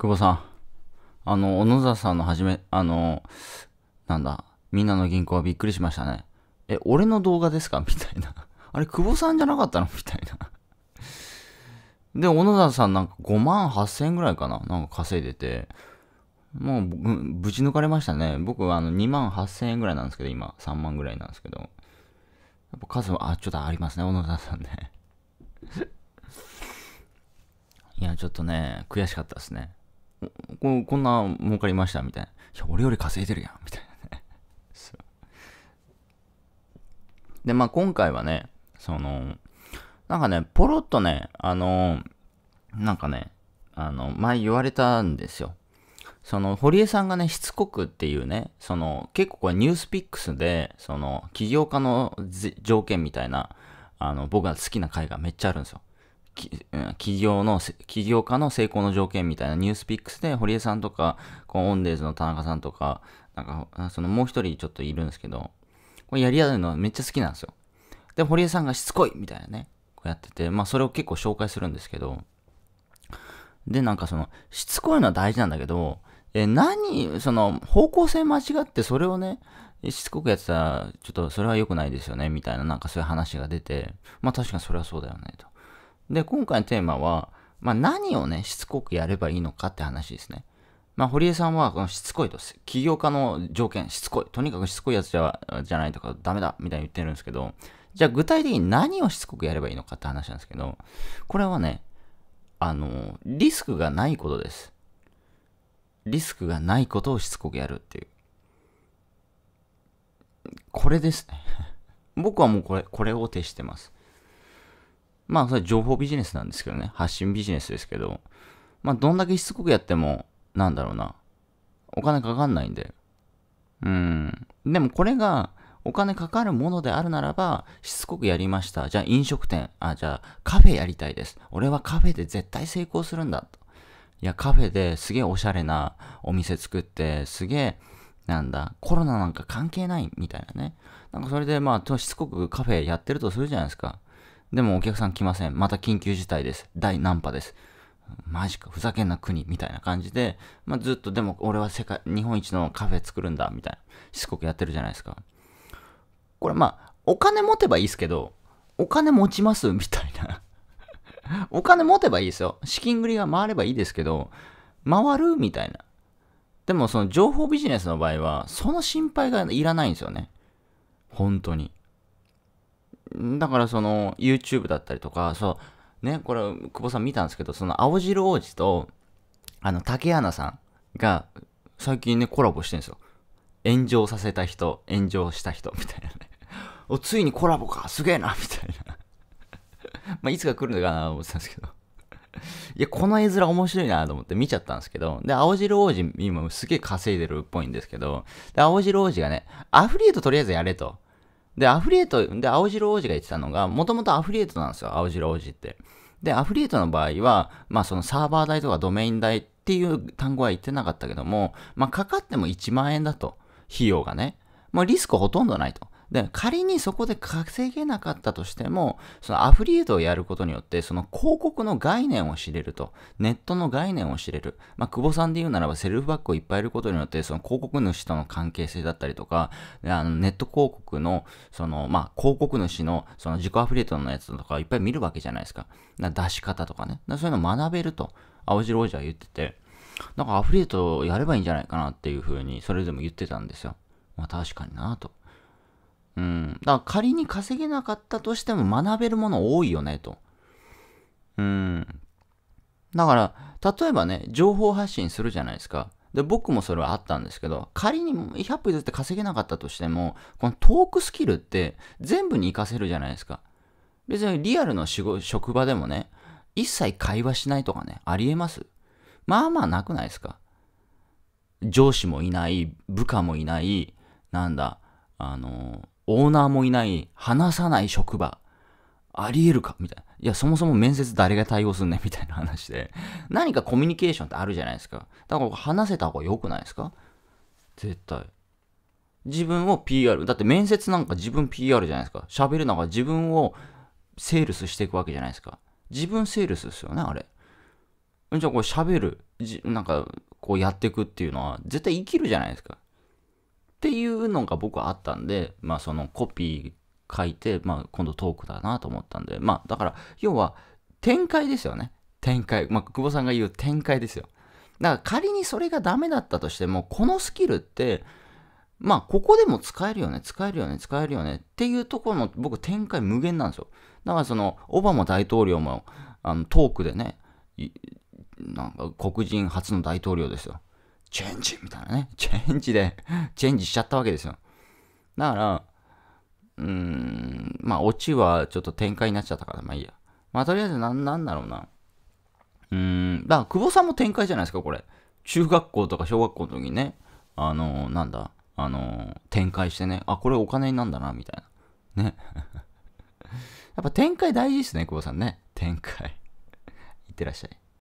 久保さん。あの、小野沢さんのはじめ、あの、なんだ、みんなの銀行はびっくりしましたね。え、俺の動画ですか みたいな。あれ、久保さんじゃなかったの みたいな。で、小野田さんなんか5万8000円ぐらいかななんか稼いでて。もうぶち抜かれましたね。僕はあの2万8000円ぐらいなんですけど、今3万ぐらいなんですけど。やっぱ数は、あ、ちょっとありますね、小野田さんね。いや、ちょっとね、悔しかったですね。ここんな儲かりましたみたいな。いや、俺より稼いでるやんみたいなね で、まあ今回はね、その、なんかね、ポロっとね、あの、なんかね、あの、前言われたんですよ。その、堀江さんがね、しつこくっていうね、その、結構これニュースピックスで、その、起業家の条件みたいな、あの、僕が好きな回がめっちゃあるんですよ。企業の、企業家の成功の条件みたいなニュースピックスで、堀江さんとか、このオンデーズの田中さんとか、なんか、そのもう一人ちょっといるんですけど、これやり合うのめっちゃ好きなんですよ。で、堀江さんがしつこいみたいなね、こうやってて、まあそれを結構紹介するんですけど、で、なんかその、しつこいのは大事なんだけど、え、何、その、方向性間違ってそれをね、しつこくやってたら、ちょっとそれは良くないですよね、みたいな、なんかそういう話が出て、まあ確かにそれはそうだよね、と。で、今回のテーマは、まあ、何をね、しつこくやればいいのかって話ですね。まあ、堀江さんは、このしつこいと、起業家の条件、しつこい。とにかくしつこいやつじゃじゃないとか、ダメだ、みたいに言ってるんですけど、じゃあ具体的に何をしつこくやればいいのかって話なんですけど、これはね、あの、リスクがないことです。リスクがないことをしつこくやるっていう。これですね。僕はもうこれ、これを徹してます。まあ、それ情報ビジネスなんですけどね。発信ビジネスですけど、まあ、どんだけしつこくやっても、なんだろうな。お金かかんないんで。うん。でもこれが、お金かかるものであるならば、しつこくやりました。じゃあ飲食店。あ、じゃあカフェやりたいです。俺はカフェで絶対成功するんだ。といや、カフェですげえおしゃれなお店作って、すげえ、なんだ、コロナなんか関係ないみたいなね。なんかそれでまあ、しつこくカフェやってるとするじゃないですか。でもお客さん来ません。また緊急事態です。第何波です。マジか、ふざけんな国みたいな感じで、まあ、ずっとでも俺は世界、日本一のカフェ作るんだみたいな、しつこくやってるじゃないですか。これまあ、お金持てばいいですけど、お金持ちますみたいなお金持てばいいですよ。資金繰りが回ればいいですけど、回るみたいな。でもその情報ビジネスの場合は、その心配がいらないんですよね。本当に。だからその YouTube だったりとか、そう、ね、これ、久保さん見たんですけど、その青汁王子と、あの、竹穴さんが、最近ね、コラボしてるんですよ。炎上させた人、炎上した人、みたいなね。お、ついにコラボか、すげえな、みたいな。まあ、いつか来るのかなと思ってたんですけど いや、この絵面面白いなと思って見ちゃったんですけど、で、青汁王子今すげえ稼いでるっぽいんですけど、で、青汁王子がね、アフリエイトとりあえずやれと。で、アフリエイト、で、青白王子が言ってたのが、もともとアフリエイトなんですよ、青白王子って。で、アフリエイトの場合は、まあそのサーバー代とかドメイン代っていう単語は言ってなかったけども、まあかかっても1万円だと、費用がね。まあリスクほとんどないと。で、仮にそこで稼げなかったとしても、そのアフリエイトをやることによって、その広告の概念を知れると、ネットの概念を知れる。まあ、久保さんで言うならば、セルフバックをいっぱいいることによって、その広告主との関係性だったりとか、あのネット広告の、その、まあ、広告主の、その自己アフリエイトのやつとかいっぱい見るわけじゃないですか。か出し方とかね。かそういうのを学べると、青白王子は言ってて、なんかアフリエイトやればいいんじゃないかなっていうふうに、それでも言ってたんですよ。まあ、確かになと。うん。だから仮に稼げなかったとしても学べるもの多いよね、と。うん。だから、例えばね、情報発信するじゃないですか。で、僕もそれはあったんですけど、仮に100歩譲って稼げなかったとしても、このトークスキルって全部に活かせるじゃないですか。別にリアルの職場でもね、一切会話しないとかね、ありえます。まあまあなくないですか。上司もいない、部下もいない、なんだ、あの、オーナーもいない、話さない職場、ありえるかみたいな。いや、そもそも面接誰が対応すんねんみたいな話で。何かコミュニケーションってあるじゃないですか。だから話せた方が良くないですか絶対。自分を PR。だって面接なんか自分 PR じゃないですか。喋るのが自分をセールスしていくわけじゃないですか。自分セールスですよね、あれ。じゃあこれ喋る、なんかこうやっていくっていうのは絶対生きるじゃないですか。っていうのが僕はあったんで、まあそのコピー書いて、まあ今度トークだなと思ったんで、まあだから要は展開ですよね。展開。まあ久保さんが言う展開ですよ。だから仮にそれがダメだったとしても、このスキルって、まあここでも使えるよね、使えるよね、使えるよねっていうところの僕展開無限なんですよ。だからそのオバマ大統領もあのトークでね、なんか黒人初の大統領ですよ。チェンジみたいなね。チェンジでチェンジしちゃったわけですよ。だから、うーん、まあ、オチはちょっと展開になっちゃったから、まあいいや。まあ、とりあえずな、なんだろうな。うーん、だから、久保さんも展開じゃないですか、これ。中学校とか小学校の時にね、あのー、なんだ、あのー、展開してね、あ、これお金になんだな、みたいな。ね。やっぱ展開大事ですね、久保さんね。展開。いってらっしゃい。